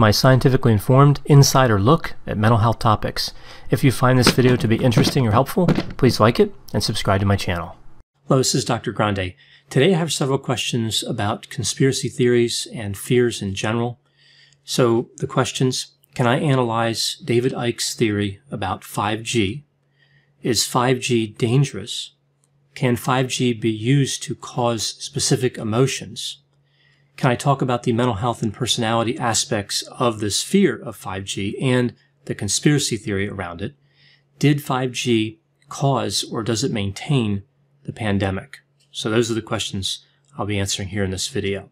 my scientifically informed insider look at mental health topics. If you find this video to be interesting or helpful, please like it and subscribe to my channel. Hello, this is Dr. Grande. Today I have several questions about conspiracy theories and fears in general. So the questions, can I analyze David Icke's theory about 5G? Is 5G dangerous? Can 5G be used to cause specific emotions? can I talk about the mental health and personality aspects of this fear of 5G and the conspiracy theory around it? Did 5G cause or does it maintain the pandemic? So those are the questions I'll be answering here in this video.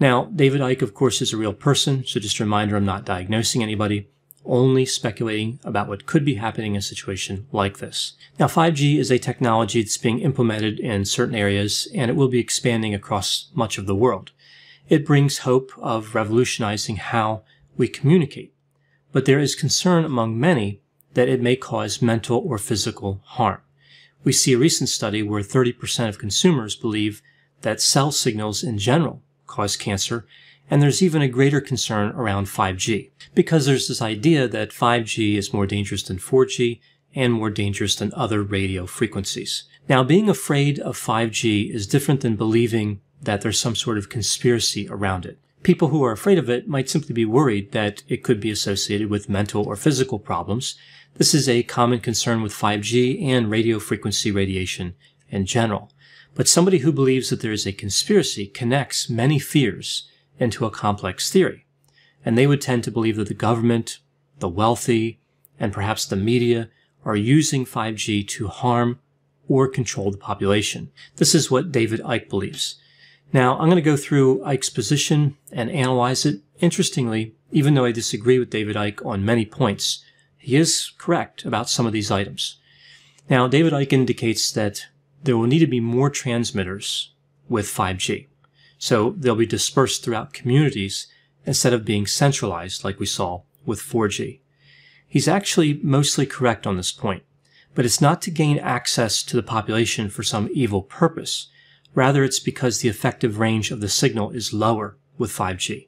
Now, David Icke, of course, is a real person, so just a reminder, I'm not diagnosing anybody, only speculating about what could be happening in a situation like this. Now, 5G is a technology that's being implemented in certain areas, and it will be expanding across much of the world. It brings hope of revolutionizing how we communicate, but there is concern among many that it may cause mental or physical harm. We see a recent study where 30% of consumers believe that cell signals in general cause cancer, and there's even a greater concern around 5G, because there's this idea that 5G is more dangerous than 4G and more dangerous than other radio frequencies. Now, being afraid of 5G is different than believing that there's some sort of conspiracy around it. People who are afraid of it might simply be worried that it could be associated with mental or physical problems. This is a common concern with 5G and radio frequency radiation in general. But somebody who believes that there is a conspiracy connects many fears into a complex theory. And they would tend to believe that the government, the wealthy, and perhaps the media are using 5G to harm or control the population. This is what David Icke believes. Now, I'm going to go through Ike's position and analyze it. Interestingly, even though I disagree with David Ike on many points, he is correct about some of these items. Now, David Ike indicates that there will need to be more transmitters with 5G. So they'll be dispersed throughout communities instead of being centralized like we saw with 4G. He's actually mostly correct on this point, but it's not to gain access to the population for some evil purpose. Rather, it's because the effective range of the signal is lower with 5G.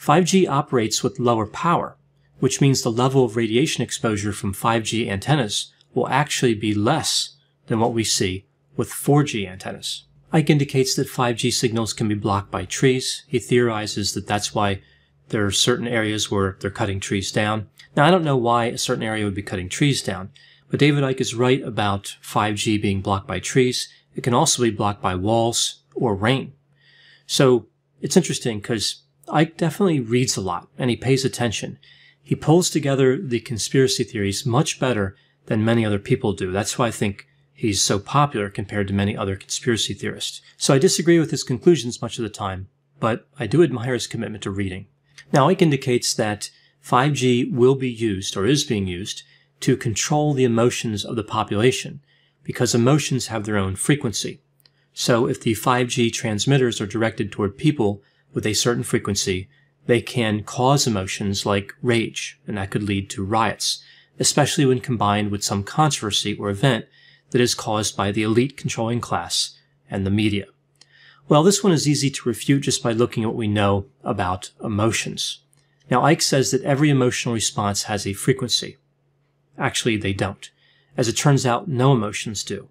5G operates with lower power, which means the level of radiation exposure from 5G antennas will actually be less than what we see with 4G antennas. Ike indicates that 5G signals can be blocked by trees. He theorizes that that's why there are certain areas where they're cutting trees down. Now, I don't know why a certain area would be cutting trees down, but David Ike is right about 5G being blocked by trees. It can also be blocked by walls or rain. So it's interesting because Ike definitely reads a lot and he pays attention. He pulls together the conspiracy theories much better than many other people do. That's why I think he's so popular compared to many other conspiracy theorists. So I disagree with his conclusions much of the time, but I do admire his commitment to reading. Now, Ike indicates that 5G will be used, or is being used, to control the emotions of the population because emotions have their own frequency. So if the 5G transmitters are directed toward people with a certain frequency, they can cause emotions like rage, and that could lead to riots, especially when combined with some controversy or event that is caused by the elite controlling class and the media. Well, this one is easy to refute just by looking at what we know about emotions. Now, Ike says that every emotional response has a frequency. Actually, they don't. As it turns out, no emotions do.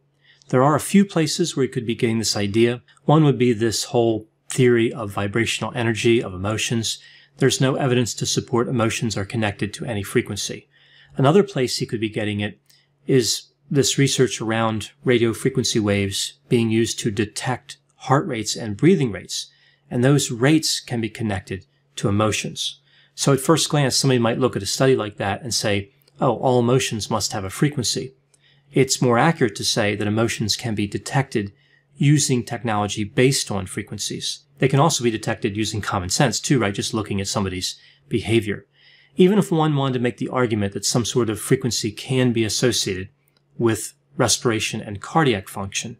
There are a few places where you could be getting this idea. One would be this whole theory of vibrational energy, of emotions. There's no evidence to support emotions are connected to any frequency. Another place he could be getting it is this research around radio frequency waves being used to detect heart rates and breathing rates. And those rates can be connected to emotions. So at first glance, somebody might look at a study like that and say, oh, all emotions must have a frequency. It's more accurate to say that emotions can be detected using technology based on frequencies. They can also be detected using common sense too, right? Just looking at somebody's behavior. Even if one wanted to make the argument that some sort of frequency can be associated with respiration and cardiac function,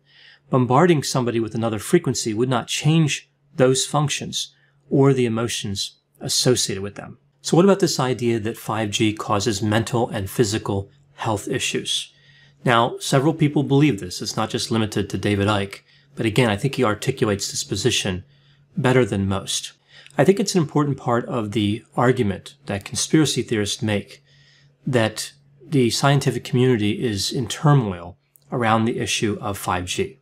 bombarding somebody with another frequency would not change those functions or the emotions associated with them. So what about this idea that 5G causes mental and physical health issues? Now, several people believe this. It's not just limited to David Icke, but again, I think he articulates this position better than most. I think it's an important part of the argument that conspiracy theorists make that the scientific community is in turmoil around the issue of 5G.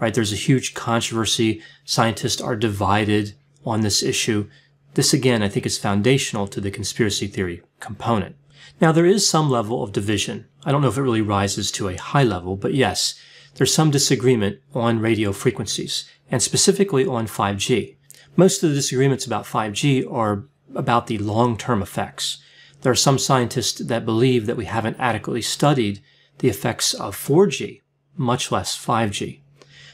Right? There's a huge controversy. Scientists are divided on this issue. This again, I think is foundational to the conspiracy theory component. Now, there is some level of division I don't know if it really rises to a high level, but yes, there's some disagreement on radio frequencies, and specifically on 5G. Most of the disagreements about 5G are about the long-term effects. There are some scientists that believe that we haven't adequately studied the effects of 4G, much less 5G.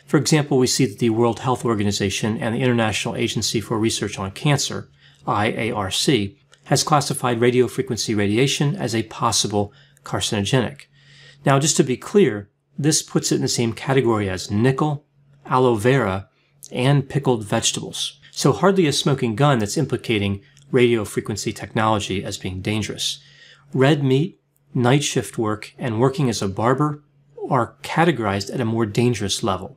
For example, we see that the World Health Organization and the International Agency for Research on Cancer, IARC, has classified radio frequency radiation as a possible carcinogenic. Now, just to be clear, this puts it in the same category as nickel, aloe vera, and pickled vegetables. So hardly a smoking gun that's implicating radio frequency technology as being dangerous. Red meat, night shift work, and working as a barber are categorized at a more dangerous level.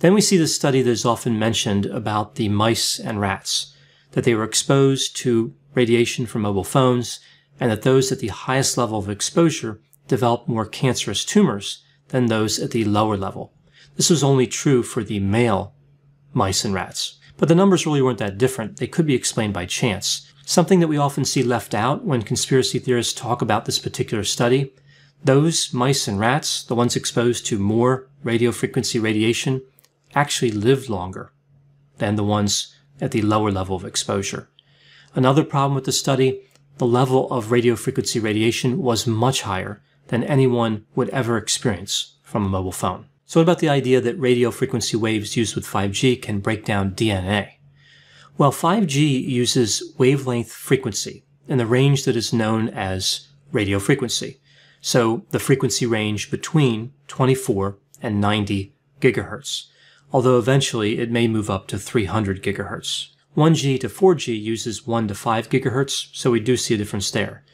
Then we see the study that is often mentioned about the mice and rats, that they were exposed to radiation from mobile phones and that those at the highest level of exposure develop more cancerous tumors than those at the lower level. This was only true for the male mice and rats. But the numbers really weren't that different. They could be explained by chance. Something that we often see left out when conspiracy theorists talk about this particular study, those mice and rats, the ones exposed to more radiofrequency radiation, actually lived longer than the ones at the lower level of exposure. Another problem with the study the level of radio frequency radiation was much higher than anyone would ever experience from a mobile phone. So what about the idea that radio frequency waves used with 5G can break down DNA? Well, 5G uses wavelength frequency in the range that is known as radio frequency. So the frequency range between 24 and 90 gigahertz, although eventually it may move up to 300 gigahertz. 1G to 4G uses 1 to 5 gigahertz, so we do see a difference there.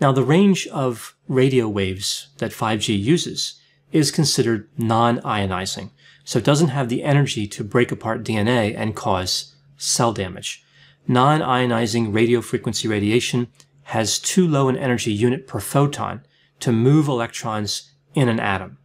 Now the range of radio waves that 5G uses is considered non-ionizing, so it doesn't have the energy to break apart DNA and cause cell damage. Non-ionizing radio frequency radiation has too low an energy unit per photon to move electrons in an atom.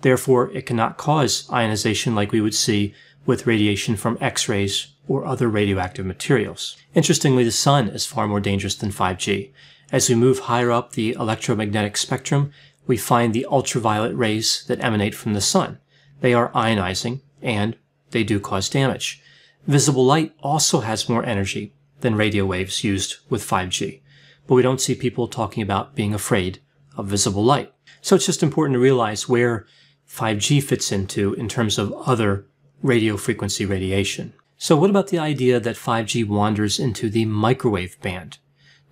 Therefore, it cannot cause ionization like we would see with radiation from X-rays or other radioactive materials. Interestingly, the sun is far more dangerous than 5G. As we move higher up the electromagnetic spectrum, we find the ultraviolet rays that emanate from the sun. They are ionizing, and they do cause damage. Visible light also has more energy than radio waves used with 5G, but we don't see people talking about being afraid of visible light. So it's just important to realize where 5G fits into in terms of other radio frequency radiation. So what about the idea that 5G wanders into the microwave band?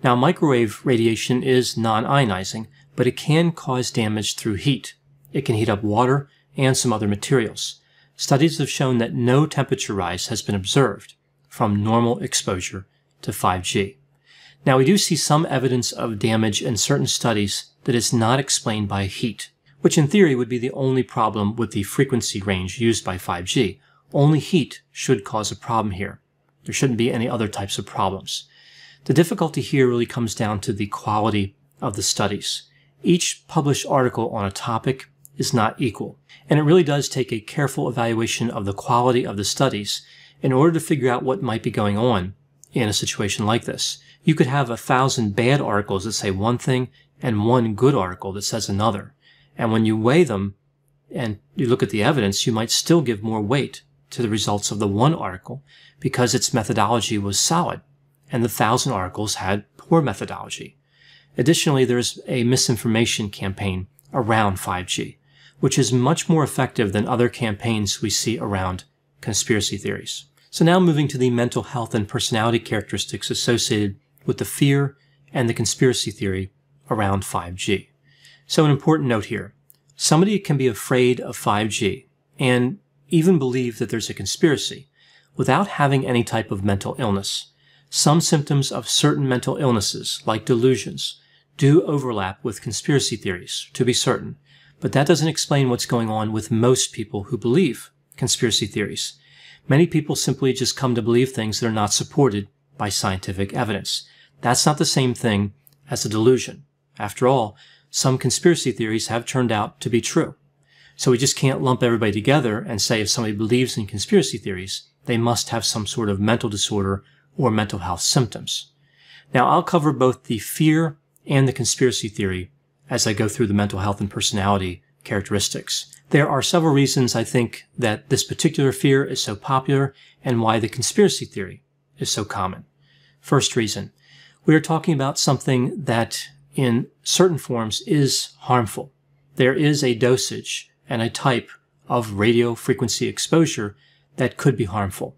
Now microwave radiation is non-ionizing, but it can cause damage through heat. It can heat up water and some other materials. Studies have shown that no temperature rise has been observed from normal exposure to 5G. Now we do see some evidence of damage in certain studies that is not explained by heat which in theory would be the only problem with the frequency range used by 5G. Only heat should cause a problem here. There shouldn't be any other types of problems. The difficulty here really comes down to the quality of the studies. Each published article on a topic is not equal, and it really does take a careful evaluation of the quality of the studies in order to figure out what might be going on in a situation like this. You could have a thousand bad articles that say one thing and one good article that says another. And when you weigh them and you look at the evidence, you might still give more weight to the results of the one article because its methodology was solid and the thousand articles had poor methodology. Additionally, there's a misinformation campaign around 5G, which is much more effective than other campaigns we see around conspiracy theories. So now moving to the mental health and personality characteristics associated with the fear and the conspiracy theory around 5G. So an important note here. Somebody can be afraid of 5G and even believe that there's a conspiracy without having any type of mental illness. Some symptoms of certain mental illnesses, like delusions, do overlap with conspiracy theories, to be certain, but that doesn't explain what's going on with most people who believe conspiracy theories. Many people simply just come to believe things that are not supported by scientific evidence. That's not the same thing as a delusion. After all, some conspiracy theories have turned out to be true. So we just can't lump everybody together and say if somebody believes in conspiracy theories, they must have some sort of mental disorder or mental health symptoms. Now I'll cover both the fear and the conspiracy theory as I go through the mental health and personality characteristics. There are several reasons I think that this particular fear is so popular and why the conspiracy theory is so common. First reason, we are talking about something that in certain forms is harmful. There is a dosage and a type of radio frequency exposure that could be harmful.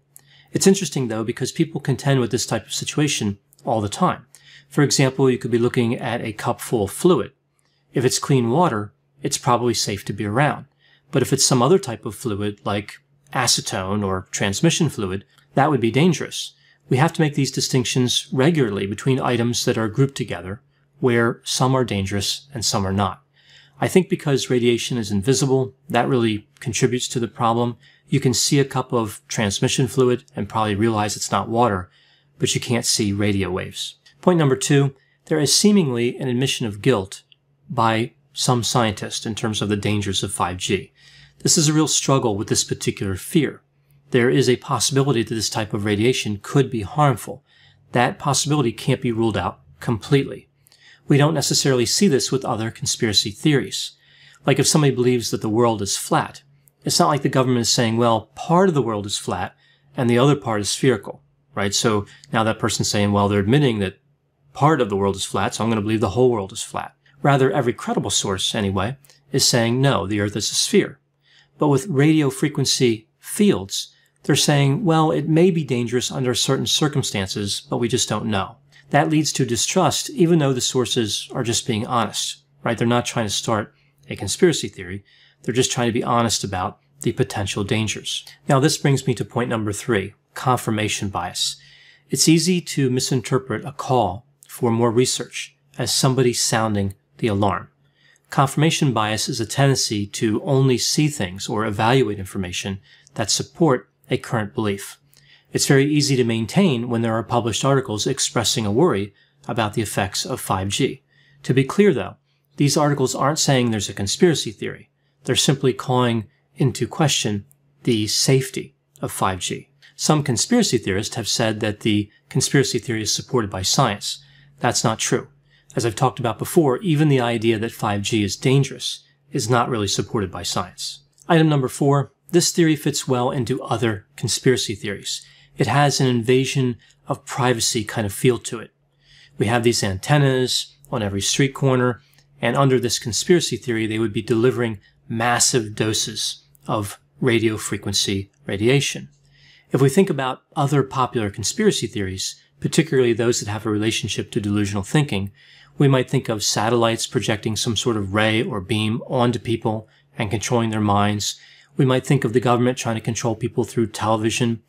It's interesting though because people contend with this type of situation all the time. For example, you could be looking at a cup full of fluid. If it's clean water, it's probably safe to be around. But if it's some other type of fluid like acetone or transmission fluid, that would be dangerous. We have to make these distinctions regularly between items that are grouped together where some are dangerous and some are not. I think because radiation is invisible, that really contributes to the problem. You can see a cup of transmission fluid and probably realize it's not water, but you can't see radio waves. Point number two, there is seemingly an admission of guilt by some scientists in terms of the dangers of 5G. This is a real struggle with this particular fear. There is a possibility that this type of radiation could be harmful. That possibility can't be ruled out completely we don't necessarily see this with other conspiracy theories. Like if somebody believes that the world is flat, it's not like the government is saying, well, part of the world is flat and the other part is spherical, right? So now that person's saying, well, they're admitting that part of the world is flat, so I'm going to believe the whole world is flat. Rather, every credible source, anyway, is saying, no, the Earth is a sphere. But with radio frequency fields, they're saying, well, it may be dangerous under certain circumstances, but we just don't know that leads to distrust, even though the sources are just being honest, right? They're not trying to start a conspiracy theory. They're just trying to be honest about the potential dangers. Now, this brings me to point number three, confirmation bias. It's easy to misinterpret a call for more research as somebody sounding the alarm. Confirmation bias is a tendency to only see things or evaluate information that support a current belief. It's very easy to maintain when there are published articles expressing a worry about the effects of 5G. To be clear though, these articles aren't saying there's a conspiracy theory. They're simply calling into question the safety of 5G. Some conspiracy theorists have said that the conspiracy theory is supported by science. That's not true. As I've talked about before, even the idea that 5G is dangerous is not really supported by science. Item number four, this theory fits well into other conspiracy theories it has an invasion of privacy kind of feel to it. We have these antennas on every street corner, and under this conspiracy theory, they would be delivering massive doses of radio frequency radiation. If we think about other popular conspiracy theories, particularly those that have a relationship to delusional thinking, we might think of satellites projecting some sort of ray or beam onto people and controlling their minds. We might think of the government trying to control people through television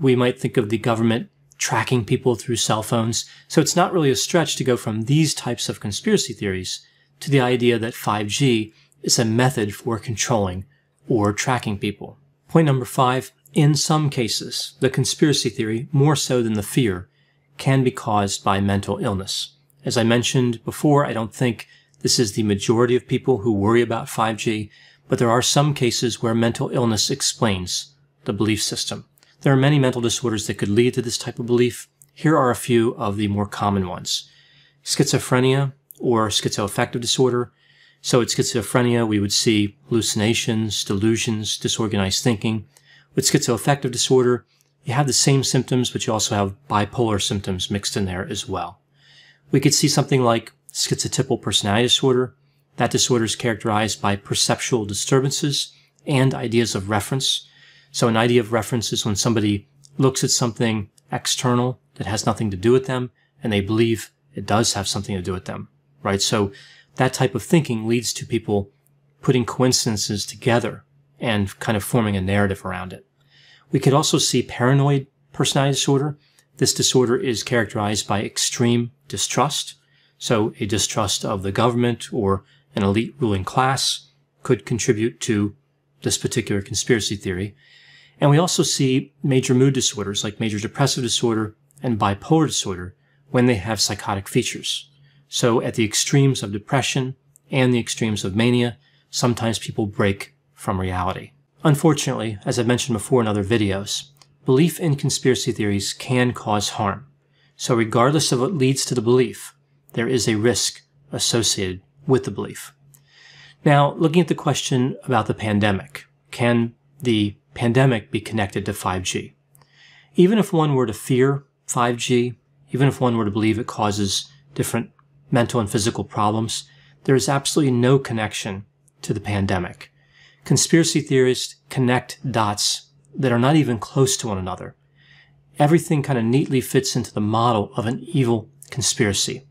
we might think of the government tracking people through cell phones. So it's not really a stretch to go from these types of conspiracy theories to the idea that 5G is a method for controlling or tracking people. Point number five, in some cases, the conspiracy theory, more so than the fear, can be caused by mental illness. As I mentioned before, I don't think this is the majority of people who worry about 5G, but there are some cases where mental illness explains the belief system. There are many mental disorders that could lead to this type of belief. Here are a few of the more common ones. Schizophrenia or schizoaffective disorder. So with schizophrenia, we would see hallucinations, delusions, disorganized thinking. With schizoaffective disorder, you have the same symptoms, but you also have bipolar symptoms mixed in there as well. We could see something like schizotypal personality disorder. That disorder is characterized by perceptual disturbances and ideas of reference. So an idea of reference is when somebody looks at something external that has nothing to do with them and they believe it does have something to do with them, right? So that type of thinking leads to people putting coincidences together and kind of forming a narrative around it. We could also see paranoid personality disorder. This disorder is characterized by extreme distrust. So a distrust of the government or an elite ruling class could contribute to this particular conspiracy theory. And we also see major mood disorders like major depressive disorder and bipolar disorder when they have psychotic features. So at the extremes of depression and the extremes of mania, sometimes people break from reality. Unfortunately, as I've mentioned before in other videos, belief in conspiracy theories can cause harm. So regardless of what leads to the belief, there is a risk associated with the belief. Now, looking at the question about the pandemic, can the pandemic be connected to 5G. Even if one were to fear 5G, even if one were to believe it causes different mental and physical problems, there is absolutely no connection to the pandemic. Conspiracy theorists connect dots that are not even close to one another. Everything kind of neatly fits into the model of an evil conspiracy.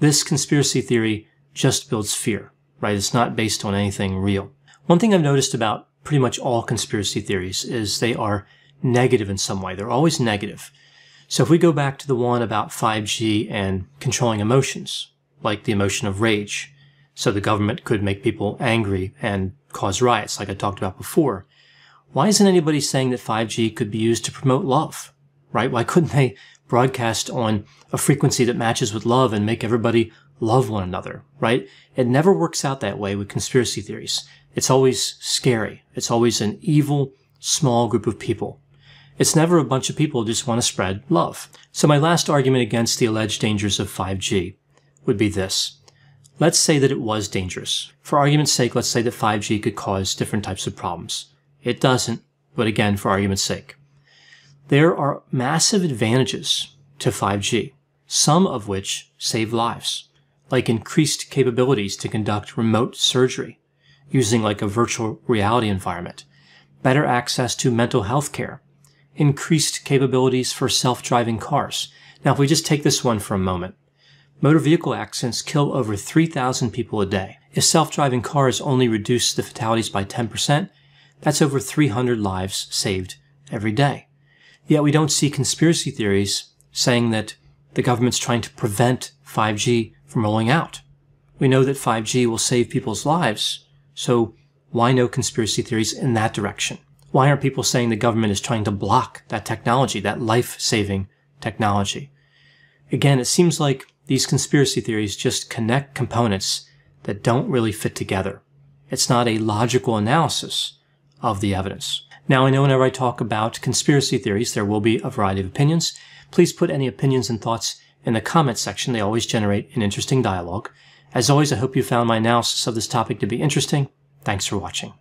This conspiracy theory just builds fear, right? It's not based on anything real. One thing I've noticed about pretty much all conspiracy theories is they are negative in some way. They're always negative. So if we go back to the one about 5G and controlling emotions, like the emotion of rage, so the government could make people angry and cause riots, like I talked about before. Why isn't anybody saying that 5G could be used to promote love, right? Why couldn't they broadcast on a frequency that matches with love and make everybody love one another, right? It never works out that way with conspiracy theories. It's always scary. It's always an evil, small group of people. It's never a bunch of people who just want to spread love. So my last argument against the alleged dangers of 5G would be this. Let's say that it was dangerous. For argument's sake, let's say that 5G could cause different types of problems. It doesn't, but again, for argument's sake. There are massive advantages to 5G, some of which save lives, like increased capabilities to conduct remote surgery, using like a virtual reality environment, better access to mental health care, increased capabilities for self-driving cars. Now, if we just take this one for a moment, motor vehicle accidents kill over 3,000 people a day. If self-driving cars only reduce the fatalities by 10%, that's over 300 lives saved every day. Yet we don't see conspiracy theories saying that the government's trying to prevent 5G from rolling out. We know that 5G will save people's lives, so why no conspiracy theories in that direction? Why aren't people saying the government is trying to block that technology, that life-saving technology? Again, it seems like these conspiracy theories just connect components that don't really fit together. It's not a logical analysis of the evidence. Now, I know whenever I talk about conspiracy theories, there will be a variety of opinions. Please put any opinions and thoughts in the comments section. They always generate an interesting dialogue. As always, I hope you found my analysis of this topic to be interesting. Thanks for watching.